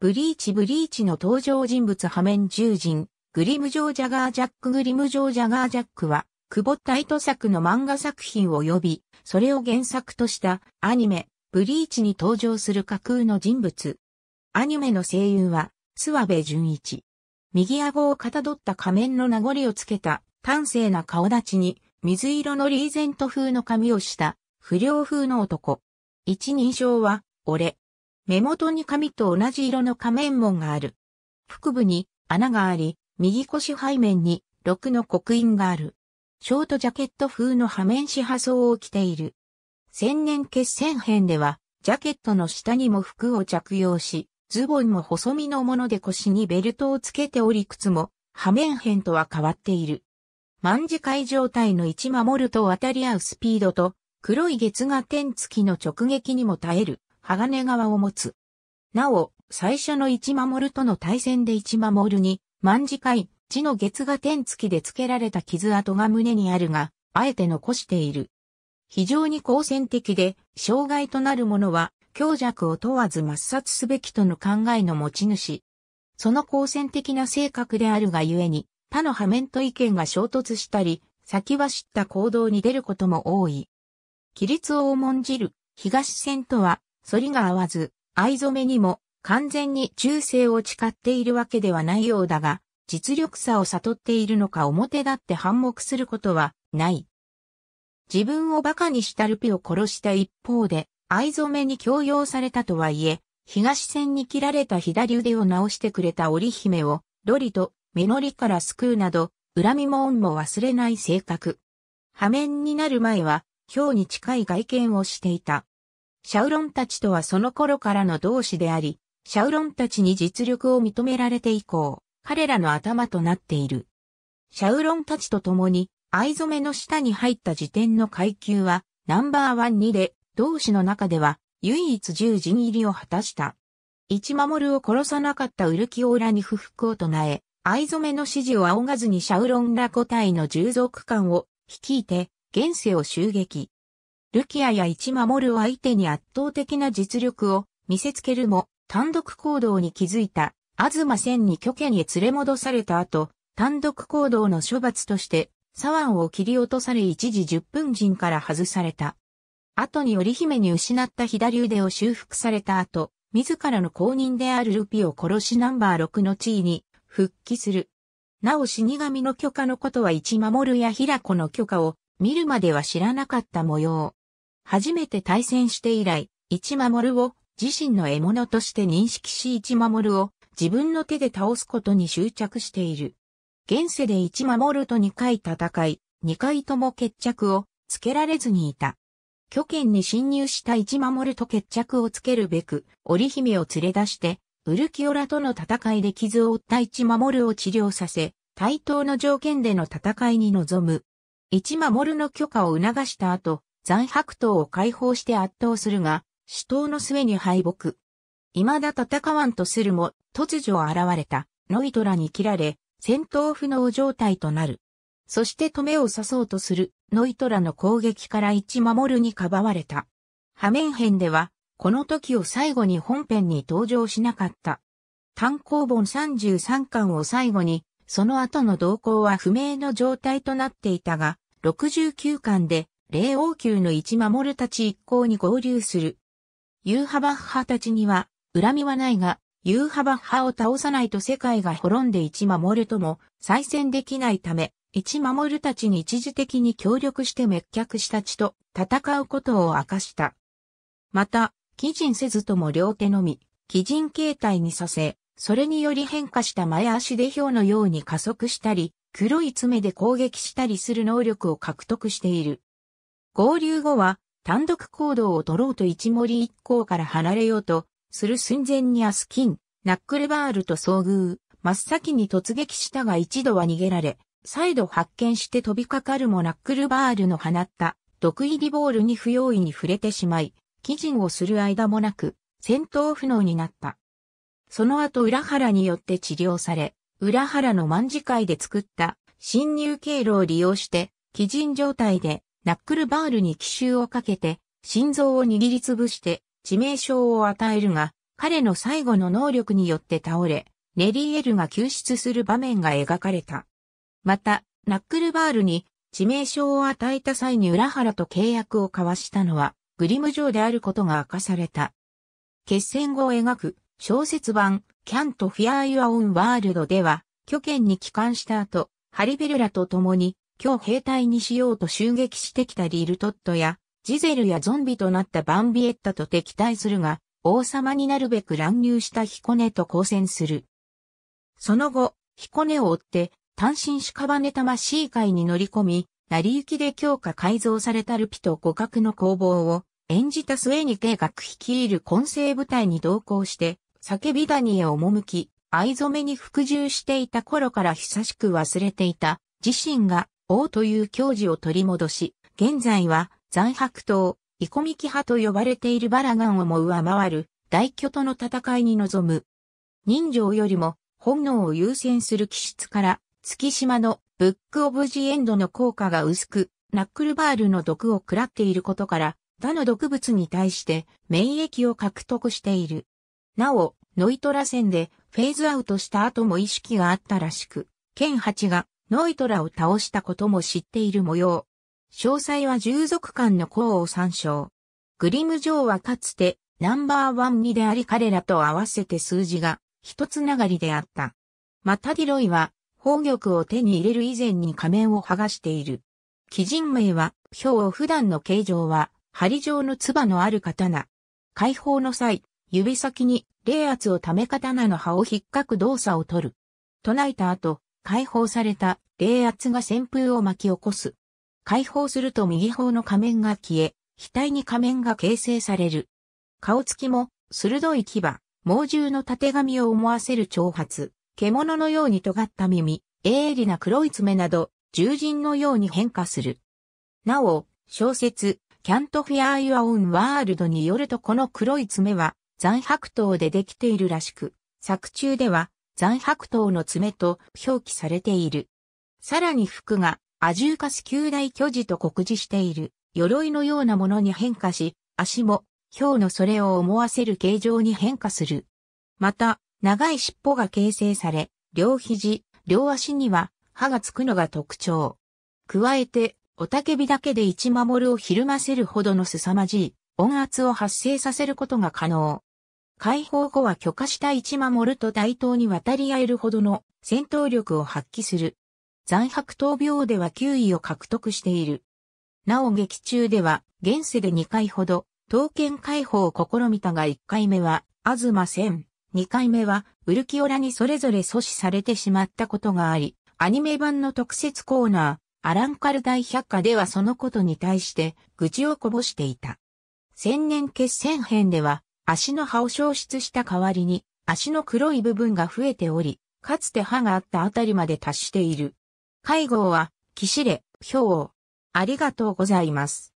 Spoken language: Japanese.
ブリーチブリーチの登場人物破面獣人、グリムジョージャガージャックグリムジョージャガージャックは、久保タイト作の漫画作品を呼び、それを原作としたアニメ、ブリーチに登場する架空の人物。アニメの声優は、諏訪部淳一。右顎をかたどった仮面の名残をつけた、端正な顔立ちに、水色のリーゼント風の髪をした、不良風の男。一人称は、俺、目元に髪と同じ色の仮面紋がある。腹部に穴があり、右腰背面に6の刻印がある。ショートジャケット風の破面紙破装を着ている。千年決戦編では、ジャケットの下にも服を着用し、ズボンも細身のもので腰にベルトをつけており靴も、破面編とは変わっている。万次会状態の1守ると渡り合うスピードと、黒い月が天月の直撃にも耐える鋼側を持つ。なお、最初の一守との対戦で一守に、万次会、地の月が天付きで付けられた傷跡が胸にあるが、あえて残している。非常に好戦的で、障害となるものは、強弱を問わず抹殺すべきとの考えの持ち主。その好戦的な性格であるがゆえに、他の破面と意見が衝突したり、先走った行動に出ることも多い。規律を重んじる、東戦とは、反りが合わず、藍染めにも完全に忠誠を誓っているわけではないようだが、実力差を悟っているのか表立って反目することはない。自分を馬鹿にしたルピを殺した一方で、藍染めに強要されたとはいえ、東線に切られた左腕を直してくれた織姫を、ロリと、ノりから救うなど、恨みも恩も忘れない性格。破面になる前は、表に近い外見をしていた。シャウロンたちとはその頃からの同志であり、シャウロンたちに実力を認められて以降、彼らの頭となっている。シャウロンたちと共に、藍染めの下に入った時点の階級は、ナンバーワン2で、同志の中では、唯一十人入りを果たした。一守を殺さなかったウルキオーラに不服を唱え、藍染めの指示を仰がずにシャウロンら5体の従属官を率いて、現世を襲撃。ルキアや一守るを相手に圧倒的な実力を見せつけるも、単独行動に気づいた、東千に拠点に連れ戻された後、単独行動の処罰として、左腕を切り落とされ一時10分陣から外された。後に織姫に失った左腕を修復された後、自らの後任であるルピを殺しナンバー6の地位に復帰する。なお死神の許可のことは一守や平子の許可を見るまでは知らなかった模様。初めて対戦して以来、一守を自身の獲物として認識し一守を自分の手で倒すことに執着している。現世で一守と二回戦い、二回とも決着をつけられずにいた。巨剣に侵入した一守と決着をつけるべく、織姫を連れ出して、ウルキオラとの戦いで傷を負った一守を治療させ、対等の条件での戦いに臨む。一守の許可を促した後、残白頭を解放して圧倒するが、死闘の末に敗北。未だ戦わんとするも、突如現れた、ノイトラに切られ、戦闘不能状態となる。そして止めを刺そうとする、ノイトラの攻撃から一守るにかばわれた。破面編では、この時を最後に本編に登場しなかった。単行本33巻を最後に、その後の動向は不明の状態となっていたが、69巻で霊王宮の一守るたち一行に合流する。ユーハバッハたちには、恨みはないが、ユーハバッハを倒さないと世界が滅んで一守るとも再戦できないため、一守るたちに一時的に協力して滅却した地と戦うことを明かした。また、鬼人せずとも両手のみ、鬼人形態にさせ、それにより変化した前足で表のように加速したり、黒い爪で攻撃したりする能力を獲得している。合流後は単独行動を取ろうと一森一行から離れようとする寸前にアスキン、ナックルバールと遭遇、真っ先に突撃したが一度は逃げられ、再度発見して飛びかかるもナックルバールの放った毒入りボールに不用意に触れてしまい、基人をする間もなく戦闘不能になった。その後裏原によって治療され、裏原の万次会で作った侵入経路を利用して、基人状態でナックルバールに奇襲をかけて、心臓を握りつぶして、致命傷を与えるが、彼の最後の能力によって倒れ、ネリー・エルが救出する場面が描かれた。また、ナックルバールに致命傷を与えた際に裏腹と契約を交わしたのは、グリム城であることが明かされた。決戦後を描く小説版、キャンとフィアー・ユア・オン・ワールドでは、巨剣に帰還した後、ハリベルラと共に今日兵隊にしようと襲撃してきたリルトットや、ジゼルやゾンビとなったバンビエッタと敵対するが、王様になるべく乱入した彦根と交戦する。その後、彦根を追って、単身屍魂会に乗り込み、成り行きで強化改造されたルピと互角の攻防を演じた末に計画率いる混成部隊に同行して、叫び谷へ赴き、藍染めに服従していた頃から久しく忘れていた、自身が王という教授を取り戻し、現在は残白党、イコミキ派と呼ばれているバラガンをも上回る大巨との戦いに臨む。人情よりも本能を優先する気質から、月島のブックオブジエンドの効果が薄く、ナックルバールの毒を食らっていることから、他の毒物に対して免疫を獲得している。なお、ノイトラ戦でフェーズアウトした後も意識があったらしく、剣八がノイトラを倒したことも知っている模様。詳細は従属間の項を参照。グリム城はかつてナンバーワンにであり彼らと合わせて数字が一つながりであった。またディロイは宝玉を手に入れる以前に仮面を剥がしている。基人名は、表を普段の形状は、針状の唾のある刀。解放の際、指先に冷圧をため刀の刃を引っかく動作を取る。唱えた後、解放された冷圧が旋風を巻き起こす。解放すると右方の仮面が消え、額に仮面が形成される。顔つきも、鋭い牙、猛獣の縦髪を思わせる挑髪、獣のように尖った耳、鋭利な黒い爪など、獣人のように変化する。なお、小説、キャントフィアー・ユア・オン・ワールドによるとこの黒い爪は、残白刀でできているらしく、作中では、残白頭の爪と表記されている。さらに服がアジューカス旧大巨児と酷似している鎧のようなものに変化し、足も表のそれを思わせる形状に変化する。また、長い尻尾が形成され、両肘、両足には歯がつくのが特徴。加えて、おたけびだけで一守をひるませるほどの凄まじい音圧を発生させることが可能。解放後は許可した一守ると大東に渡り合えるほどの戦闘力を発揮する。残白闘病では9位を獲得している。なお劇中では、現世で2回ほど、刀剣解放を試みたが1回目は、東千、2回目は、ウルキオラにそれぞれ阻止されてしまったことがあり、アニメ版の特設コーナー、アランカル大百科ではそのことに対して、愚痴をこぼしていた。千年決戦編では、足の歯を消失した代わりに、足の黒い部分が増えており、かつて歯があったあたりまで達している。介護は、シレ、れ、兵を。ありがとうございます。